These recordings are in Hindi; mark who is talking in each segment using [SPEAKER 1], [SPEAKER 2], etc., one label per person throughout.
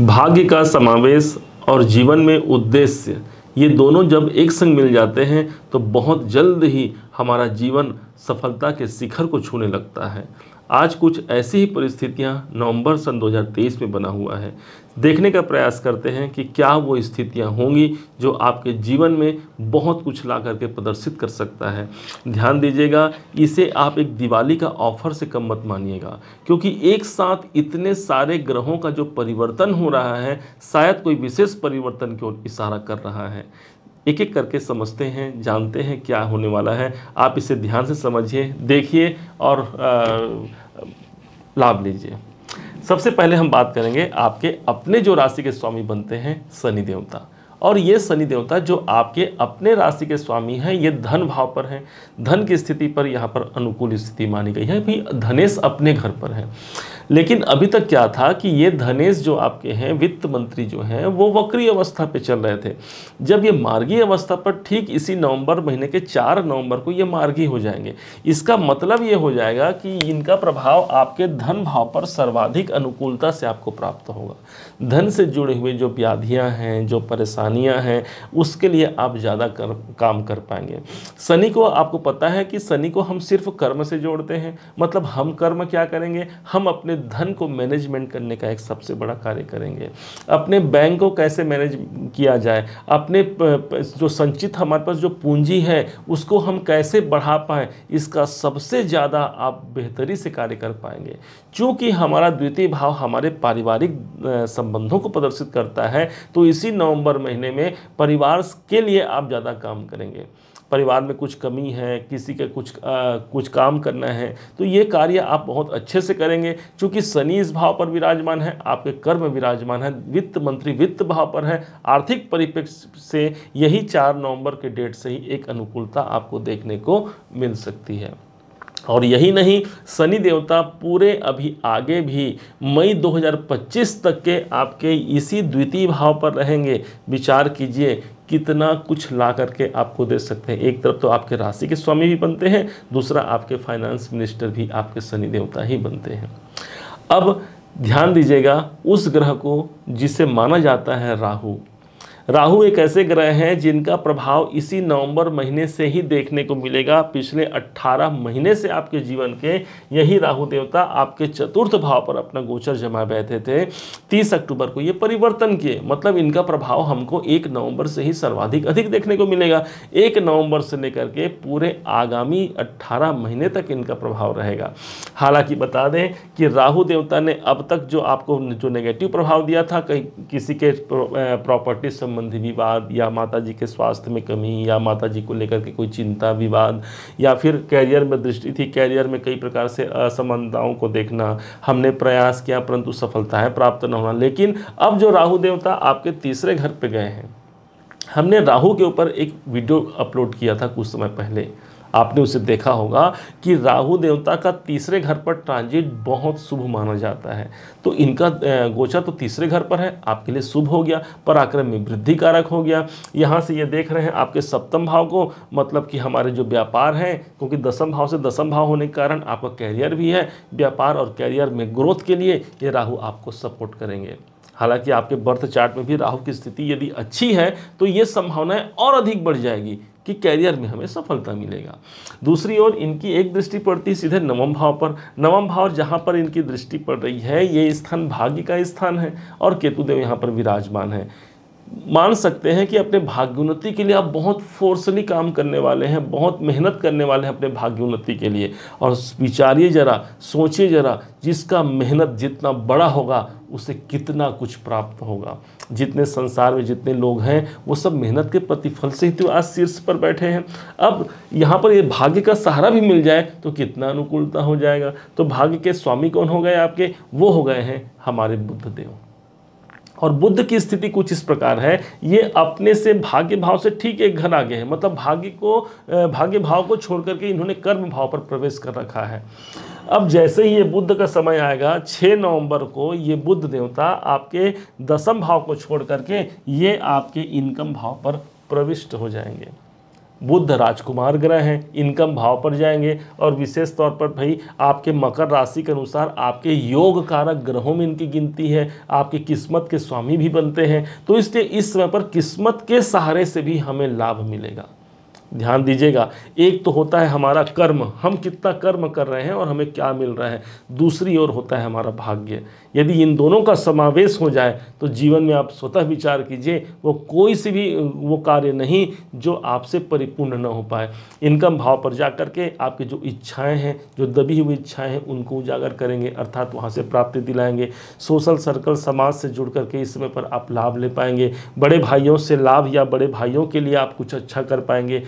[SPEAKER 1] भाग्य का समावेश और जीवन में उद्देश्य ये दोनों जब एक संग मिल जाते हैं तो बहुत जल्द ही हमारा जीवन सफलता के शिखर को छूने लगता है आज कुछ ऐसी ही परिस्थितियां नवंबर सन 2023 में बना हुआ है देखने का प्रयास करते हैं कि क्या वो स्थितियां होंगी जो आपके जीवन में बहुत कुछ ला करके प्रदर्शित कर सकता है ध्यान दीजिएगा इसे आप एक दिवाली का ऑफर से कम मत मानिएगा क्योंकि एक साथ इतने सारे ग्रहों का जो परिवर्तन हो रहा है शायद कोई विशेष परिवर्तन की ओर इशारा कर रहा है एक एक करके समझते हैं जानते हैं क्या होने वाला है आप इसे ध्यान से समझिए देखिए और लाभ लीजिए सबसे पहले हम बात करेंगे आपके अपने जो राशि के स्वामी बनते हैं शनि देवता और ये शनि देवता जो आपके अपने राशि के स्वामी हैं ये धन भाव पर हैं धन की स्थिति पर यहाँ पर अनुकूल स्थिति मानी गई है भी धनेश अपने घर पर है लेकिन अभी तक क्या था कि ये धनेश जो आपके हैं वित्त मंत्री जो हैं वो वक्री अवस्था पे चल रहे थे जब ये मार्गी अवस्था पर ठीक इसी नवंबर महीने के चार नवंबर को ये मार्गी हो जाएंगे इसका मतलब ये हो जाएगा कि इनका प्रभाव आपके धन भाव पर सर्वाधिक अनुकूलता से आपको प्राप्त होगा धन से जुड़े हुए जो व्याधियाँ हैं जो परेशानियाँ हैं उसके लिए आप ज़्यादा कर काम कर पाएंगे शनि को आपको पता है कि शनि को हम सिर्फ कर्म से जोड़ते हैं मतलब हम कर्म क्या करेंगे हम अपने अपने धन को मैनेजमेंट करने का एक सबसे बड़ा कार्य करेंगे अपने बैंक को कैसे मैनेज किया जाए अपने जो संचित हमारे पास जो पूंजी है उसको हम कैसे बढ़ा पाएँ इसका सबसे ज़्यादा आप बेहतरी से कार्य कर पाएंगे चूँकि हमारा द्वितीय भाव हमारे पारिवारिक संबंधों को प्रदर्शित करता है तो इसी नवंबर महीने में परिवार के लिए आप ज़्यादा काम करेंगे परिवार में कुछ कमी है किसी का कुछ आ, कुछ काम करना है तो ये कार्य आप बहुत अच्छे से करेंगे चूँकि शनि इस भाव पर विराजमान है आपके कर्म विराजमान है वित्त मंत्री वित्त भाव पर है आर्थिक परिप्रेक्ष्य से यही चार नवंबर के डेट से ही एक अनुकूलता आपको देखने को मिल सकती है और यही नहीं शनि देवता पूरे अभी आगे भी मई 2025 तक के आपके इसी द्वितीय भाव पर रहेंगे विचार कीजिए कितना कुछ ला करके आपको दे सकते हैं एक तरफ तो आपके राशि के स्वामी भी बनते हैं दूसरा आपके फाइनेंस मिनिस्टर भी आपके शनि देवता ही बनते हैं अब ध्यान दीजिएगा उस ग्रह को जिसे माना जाता है राहु राहु एक ऐसे ग्रह हैं जिनका प्रभाव इसी नवंबर महीने से ही देखने को मिलेगा पिछले 18 महीने से आपके जीवन के यही राहु देवता आपके चतुर्थ भाव पर अपना गोचर जमा बैठे थे 30 अक्टूबर को ये परिवर्तन किए मतलब इनका प्रभाव हमको एक नवंबर से ही सर्वाधिक अधिक देखने को मिलेगा एक नवंबर से लेकर के पूरे आगामी अट्ठारह महीने तक इनका प्रभाव रहेगा हालांकि बता दें कि राहु देवता ने अब तक जो आपको जो नेगेटिव प्रभाव दिया था कहीं किसी के प्रॉपर्टी संबंधी विवाद या माताजी के स्वास्थ्य में कमी या माताजी को लेकर के कोई चिंता विवाद या फिर कैरियर में दृष्टि थी कैरियर में कई प्रकार से असमानताओं को देखना हमने प्रयास किया परंतु सफलता है प्राप्त न होना लेकिन अब जो राहु देवता आपके तीसरे घर पर गए हैं हमने राहु के ऊपर एक वीडियो अपलोड किया था कुछ समय पहले आपने उसे देखा होगा कि राहु देवता का तीसरे घर पर ट्रांजिट बहुत शुभ माना जाता है तो इनका गोचर तो तीसरे घर पर है आपके लिए शुभ हो गया पराक्रम में वृद्धि कारक हो गया यहाँ से ये देख रहे हैं आपके सप्तम भाव को मतलब कि हमारे जो व्यापार हैं क्योंकि दसम भाव से दसम भाव होने के कारण आपका कैरियर भी है व्यापार और कैरियर में ग्रोथ के लिए ये राहू आपको सपोर्ट करेंगे हालांकि आपके बर्थ चार्ट में भी राहु की स्थिति यदि अच्छी है तो ये संभावनाएं और अधिक बढ़ जाएगी कि कैरियर में हमें सफलता मिलेगा दूसरी ओर इनकी एक दृष्टि पड़ती सीधे नवम भाव पर नवम भाव जहाँ पर इनकी दृष्टि पड़ रही है ये स्थान भाग्य का स्थान है और केतुदेव यहाँ पर विराजमान है मान सकते हैं कि अपने भाग्योन्नति के लिए आप बहुत फोर्सली काम करने वाले हैं बहुत मेहनत करने वाले हैं अपने भाग्योन्नति के लिए और विचारिए ज़रा सोचिए ज़रा जिसका मेहनत जितना बड़ा होगा उसे कितना कुछ प्राप्त होगा जितने संसार में जितने लोग हैं वो सब मेहनत के प्रतिफल से ही तो आज शीर्ष पर बैठे हैं अब यहाँ पर ये भाग्य का सहारा भी मिल जाए तो कितना अनुकूलता हो जाएगा तो भाग्य के स्वामी कौन हो गए आपके वो हो गए हैं हमारे बुद्ध देव और बुद्ध की स्थिति कुछ इस प्रकार है ये अपने से भाग्य भाव से ठीक एक घन आगे है मतलब भाग्य को भाग्य भाव को छोड़ करके इन्होंने कर्म भाव पर प्रवेश कर रखा है अब जैसे ही ये बुद्ध का समय आएगा 6 नवंबर को ये बुद्ध देवता आपके दसम भाव को छोड़ करके ये आपके इनकम भाव पर प्रविष्ट हो जाएंगे बुद्ध राजकुमार ग्रह हैं इनकम भाव पर जाएंगे और विशेष तौर पर भाई आपके मकर राशि के अनुसार आपके योग कारक ग्रहों में इनकी गिनती है आपके किस्मत के स्वामी भी बनते हैं तो इसलिए इस समय पर किस्मत के सहारे से भी हमें लाभ मिलेगा ध्यान दीजिएगा एक तो होता है हमारा कर्म हम कितना कर्म कर रहे हैं और हमें क्या मिल रहा है दूसरी ओर होता है हमारा भाग्य यदि इन दोनों का समावेश हो जाए तो जीवन में आप स्वतः विचार कीजिए वो कोई सी भी वो कार्य नहीं जो आपसे परिपूर्ण न हो पाए इनकम भाव पर जा करके आपकी जो इच्छाएं हैं जो दबी हुई इच्छाएं हैं उनको उजागर करेंगे अर्थात वहाँ से प्राप्ति दिलाएंगे सोशल सर्कल समाज से जुड़ करके इस समय पर आप लाभ ले पाएंगे बड़े भाइयों से लाभ या बड़े भाइयों के लिए आप कुछ अच्छा कर पाएंगे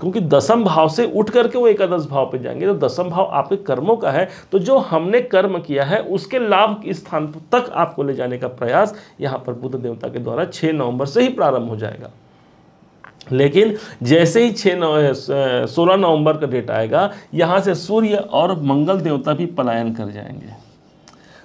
[SPEAKER 1] क्योंकि दसम भाव से उठ करके वो एकादश भाव पे जाएंगे तो दसम भाव आपके कर्मों का है तो जो हमने कर्म किया है उसके लाभ स्थान तक आपको ले जाने का प्रयास यहाँ पर बुद्ध देवता के द्वारा छः नवंबर से ही प्रारंभ हो जाएगा लेकिन जैसे ही छः नव सोलह नवंबर का डेट आएगा यहाँ से सूर्य और मंगल देवता भी पलायन कर जाएंगे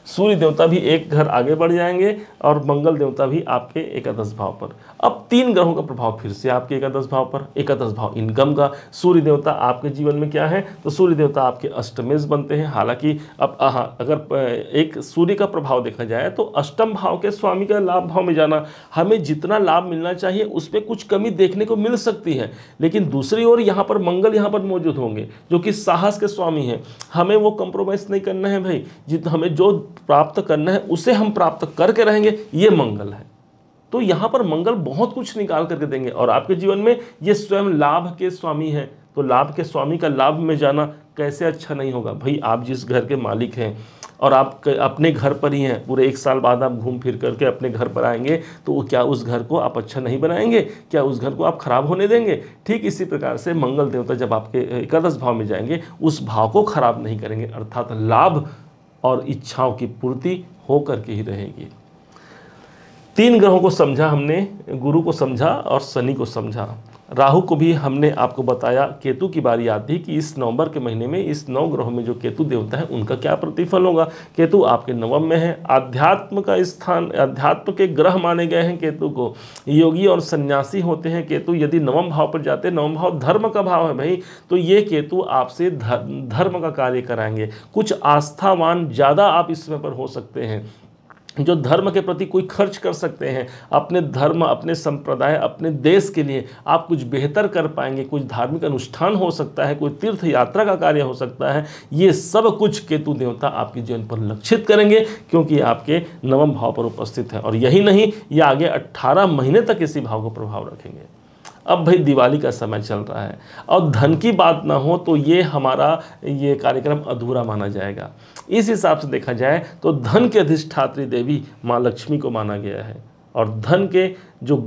[SPEAKER 1] सूर्य देवता भी एक घर आगे बढ़ जाएंगे और मंगल देवता भी आपके एकादश भाव पर अब तीन ग्रहों का प्रभाव फिर से आपके एकादश भाव पर एकादश भाव इनकम का सूर्य देवता आपके जीवन में क्या है तो सूर्य देवता आपके अष्टमेश बनते हैं हालांकि अब हाँ अगर एक सूर्य का प्रभाव देखा जाए तो अष्टम भाव के स्वामी का लाभ भाव में जाना हमें जितना लाभ मिलना चाहिए उसमें कुछ कमी देखने को मिल सकती है लेकिन दूसरी ओर यहाँ पर मंगल यहाँ पर मौजूद होंगे जो कि साहस के स्वामी हैं हमें वो कंप्रोमाइज़ नहीं करना है भाई जित हमें जो प्राप्त करना है उसे हम प्राप्त करके रहेंगे ये मंगल है तो यहाँ पर मंगल बहुत कुछ निकाल करके देंगे और आपके जीवन में ये स्वयं लाभ के स्वामी हैं तो लाभ के स्वामी का लाभ में जाना कैसे अच्छा नहीं होगा भाई आप जिस घर के मालिक हैं और आप अपने घर पर ही हैं पूरे एक साल बाद आप घूम फिर करके अपने घर पर आएंगे तो क्या उस घर को आप अच्छा नहीं बनाएंगे क्या उस घर को आप खराब होने देंगे ठीक इसी प्रकार से मंगल देवता जब आपके एकादश भाव में जाएंगे उस भाव को खराब नहीं करेंगे अर्थात लाभ और इच्छाओं की पूर्ति होकर के ही रहेगी तीन ग्रहों को समझा हमने गुरु को समझा और शनि को समझा राहु को भी हमने आपको बताया केतु की बारी आती कि इस नवंबर के महीने में इस नौ ग्रहों में जो केतु देवता है उनका क्या प्रतिफल होगा केतु आपके नवम में है आध्यात्म का स्थान आध्यात्म के ग्रह माने गए हैं केतु को योगी और सन्यासी होते हैं केतु यदि नवम भाव पर जाते हैं नवम भाव धर्म का भाव है भाई तो ये केतु आपसे धर्म का कार्य कराएंगे कुछ आस्थावान ज़्यादा आप इस समय पर हो सकते हैं जो धर्म के प्रति कोई खर्च कर सकते हैं अपने धर्म अपने संप्रदाय अपने देश के लिए आप कुछ बेहतर कर पाएंगे कुछ धार्मिक अनुष्ठान हो सकता है कोई तीर्थ यात्रा का कार्य हो सकता है ये सब कुछ केतु देवता आपके जीवन पर लक्षित करेंगे क्योंकि आपके नवम भाव पर उपस्थित है और यही नहीं ये आगे अट्ठारह महीने तक इसी भाव का प्रभाव रखेंगे अब भाई दिवाली का समय चल रहा है और धन की बात ना हो तो ये हमारा ये कार्यक्रम अधूरा माना जाएगा इस हिसाब से देखा जाए तो धन के अधिष्ठात्री देवी माँ लक्ष्मी को माना गया है और धन के जो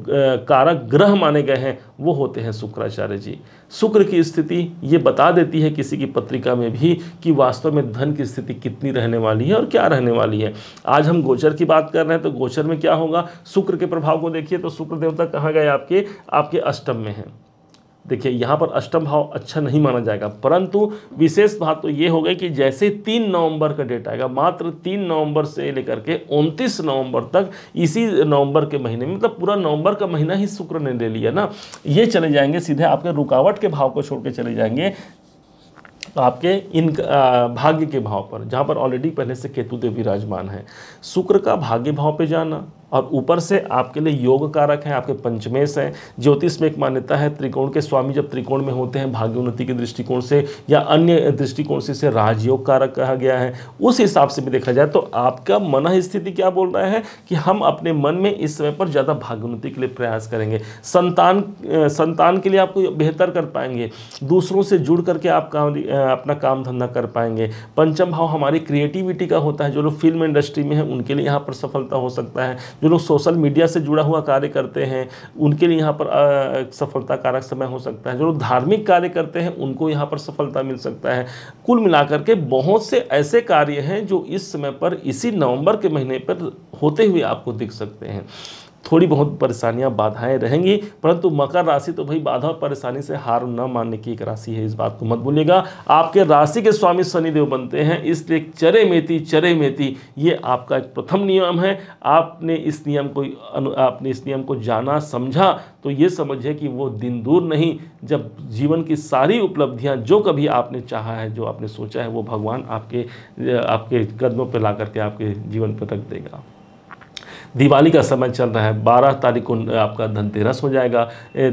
[SPEAKER 1] कारक ग्रह माने गए हैं वो होते हैं शुक्राचार्य जी शुक्र की स्थिति ये बता देती है किसी की पत्रिका में भी कि वास्तव में धन की स्थिति कितनी रहने वाली है और क्या रहने वाली है आज हम गोचर की बात कर रहे हैं तो गोचर में क्या होगा शुक्र के प्रभाव को देखिए तो शुक्र देवता कहाँ गए आपके आपके अष्टम में हैं देखिए यहाँ पर अष्टम भाव अच्छा नहीं माना जाएगा परंतु विशेष बात तो ये हो गई कि जैसे तीन नवंबर का डेट आएगा मात्र तीन नवंबर से लेकर के उनतीस नवंबर तक इसी नवंबर के महीने में मतलब पूरा नवंबर का महीना ही शुक्र ने ले लिया ना ये चले जाएंगे सीधे आपके रुकावट के भाव को छोड़ के चले जाएंगे आपके इन भाग्य के भाव पर जहाँ पर ऑलरेडी पहले से केतुदेव विराजमान है शुक्र का भाग्य भाव पर जाना और ऊपर से आपके लिए योग कारक है आपके पंचमेश हैं ज्योतिष में एक मान्यता है त्रिकोण के स्वामी जब त्रिकोण में होते हैं भाग्योन्नति के दृष्टिकोण से या अन्य दृष्टिकोण से इसे राजयोग कारक कहा गया है उस हिसाब से भी देखा जाए तो आपका मन स्थिति क्या बोल रहा है कि हम अपने मन में इस समय पर ज़्यादा भाग्योन्नति के लिए प्रयास करेंगे संतान संतान के लिए आपको बेहतर कर पाएंगे दूसरों से जुड़ करके आप काम अपना काम धंधा कर पाएंगे पंचम भाव हमारी क्रिएटिविटी का होता है जो लोग फिल्म इंडस्ट्री में है उनके लिए यहाँ पर सफलता हो सकता है जो लोग सोशल मीडिया से जुड़ा हुआ कार्य करते हैं उनके लिए यहाँ पर सफलता कारक समय हो सकता है जो लोग धार्मिक कार्य करते हैं उनको यहाँ पर सफलता मिल सकता है कुल मिलाकर के बहुत से ऐसे कार्य हैं जो इस समय पर इसी नवंबर के महीने पर होते हुए आपको दिख सकते हैं थोड़ी बहुत परेशानियाँ बाधाएं रहेंगी परंतु मकर राशि तो भाई बाधा और परेशानी से हार न मानने की एक राशि है इस बात को मत भूलिएगा आपके राशि के स्वामी शनिदेव बनते हैं इसलिए चरे मेती चरे मेती ये आपका एक प्रथम नियम है आपने इस नियम को आपने इस नियम को जाना समझा तो ये समझिए कि वो दिन दूर नहीं जब जीवन की सारी उपलब्धियाँ जो कभी आपने चाहा है जो आपने सोचा है वो भगवान आपके आपके कदमों पर ला करके आपके जीवन पर रख देगा दिवाली का समय चल रहा है बारह तारीख को आपका धनतेरस हो जाएगा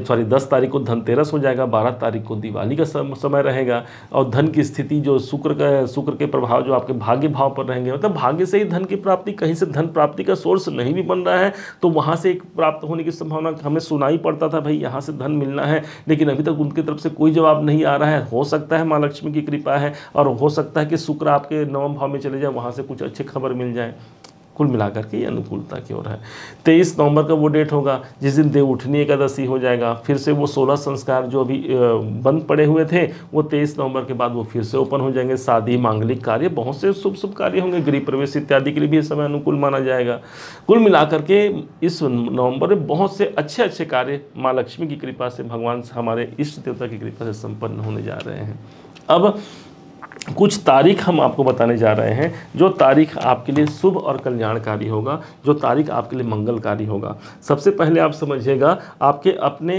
[SPEAKER 1] सॉरी दस तारीख को धनतेरस हो जाएगा बारह तारीख को दिवाली का समय रहेगा और धन की स्थिति जो शुक्र का शुक्र के प्रभाव जो आपके भाग्य भाव पर रहेंगे मतलब भाग्य से ही धन की प्राप्ति कहीं से धन प्राप्ति का सोर्स नहीं भी बन रहा है तो वहाँ से एक प्राप्त होने की संभावना हमें सुनाई पड़ता था भाई यहाँ से धन मिलना है लेकिन अभी तक उनकी तरफ से कोई जवाब नहीं आ रहा है हो सकता है माँ लक्ष्मी की कृपा है और हो सकता है कि शुक्र आपके नवम भाव में चले जाए वहाँ से कुछ अच्छी खबर मिल जाए कुल मिलाकर के ये अनुकूलता की ओर है तेईस नवंबर का वो डेट होगा जिस दिन देव उठनी एकादशी हो जाएगा फिर से वो सोलह संस्कार जो अभी बंद पड़े हुए थे वो तेईस नवंबर के बाद वो फिर से ओपन हो जाएंगे शादी मांगलिक कार्य बहुत से शुभ शुभ कार्य होंगे गृह प्रवेश इत्यादि के लिए भी इस समय अनुकूल माना जाएगा कुल मिलाकर के इस नवंबर में बहुत से अच्छे अच्छे कार्य माँ लक्ष्मी की कृपा से भगवान हमारे इष्ट देवता की कृपा से संपन्न होने जा रहे हैं अब कुछ तारीख हम आपको बताने जा रहे हैं जो तारीख आपके लिए शुभ और कल्याणकारी होगा जो तारीख आपके लिए मंगलकारी होगा सबसे पहले आप समझिएगा आपके अपने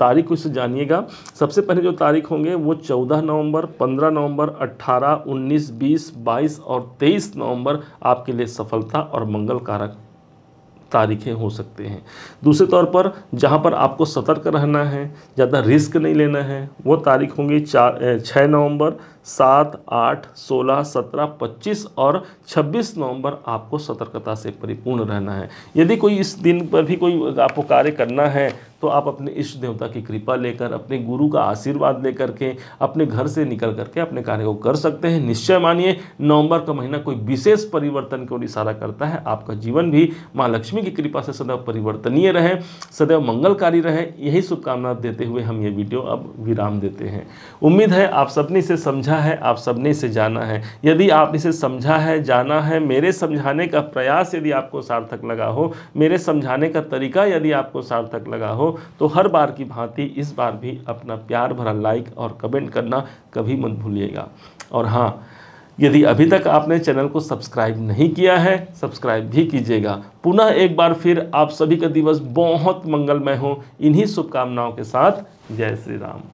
[SPEAKER 1] तारीख को जानिएगा सबसे पहले जो तारीख होंगे वो 14 नवंबर 15 नवंबर 18, 19, 20, 22 और 23 नवंबर आपके लिए सफलता और मंगलकारक तारीखें हो सकते हैं दूसरे तौर पर जहाँ पर आपको सतर्क रहना है ज़्यादा रिस्क नहीं लेना है वो तारीख होंगी चार छः नवंबर सात आठ सोलह सत्रह पच्चीस और छब्बीस नवंबर आपको सतर्कता से परिपूर्ण रहना है यदि कोई इस दिन पर भी कोई आपको कार्य करना है तो आप अपने इष्ट देवता की कृपा लेकर अपने गुरु का आशीर्वाद लेकर के अपने घर से निकल करके अपने कार्य को कर सकते हैं निश्चय मानिए नवंबर का महीना कोई विशेष परिवर्तन की ओर इशारा करता है आपका जीवन भी माँ लक्ष्मी की कृपा से सदैव परिवर्तनीय रहे सदैव मंगलकारी रहे यही शुभकामना देते हुए हम ये वीडियो अब विराम देते हैं उम्मीद है आप सबने इसे समझा है आप सबने इसे जाना है यदि आप इसे समझा है जाना है मेरे समझाने का प्रयास यदि आपको सार्थक लगा हो मेरे समझाने का तरीका यदि आपको सार्थक लगा हो तो हर बार की भांति इस बार भी अपना प्यार भरा लाइक और कमेंट करना कभी मत भूलिएगा और हाँ यदि अभी तक आपने चैनल को सब्सक्राइब नहीं किया है सब्सक्राइब भी कीजिएगा पुनः एक बार फिर आप सभी का दिवस बहुत मंगलमय हो इन्हीं शुभकामनाओं के साथ जय श्री राम